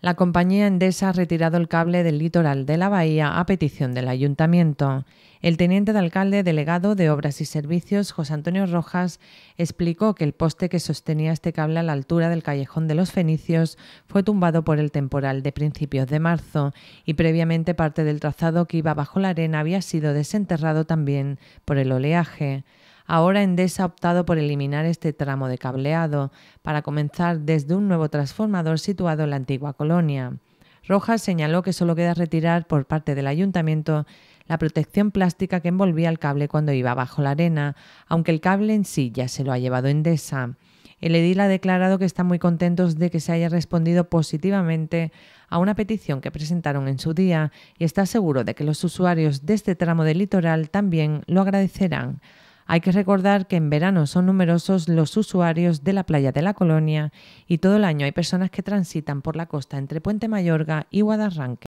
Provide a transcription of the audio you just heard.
La compañía Endesa ha retirado el cable del litoral de la bahía a petición del ayuntamiento. El teniente de alcalde delegado de Obras y Servicios, José Antonio Rojas, explicó que el poste que sostenía este cable a la altura del callejón de los Fenicios fue tumbado por el temporal de principios de marzo y previamente parte del trazado que iba bajo la arena había sido desenterrado también por el oleaje. Ahora Endesa ha optado por eliminar este tramo de cableado para comenzar desde un nuevo transformador situado en la antigua colonia. Rojas señaló que solo queda retirar por parte del ayuntamiento la protección plástica que envolvía el cable cuando iba bajo la arena, aunque el cable en sí ya se lo ha llevado Endesa. El edil ha declarado que está muy contentos de que se haya respondido positivamente a una petición que presentaron en su día y está seguro de que los usuarios de este tramo del litoral también lo agradecerán. Hay que recordar que en verano son numerosos los usuarios de la playa de la Colonia y todo el año hay personas que transitan por la costa entre Puente Mayorga y Guadarranque.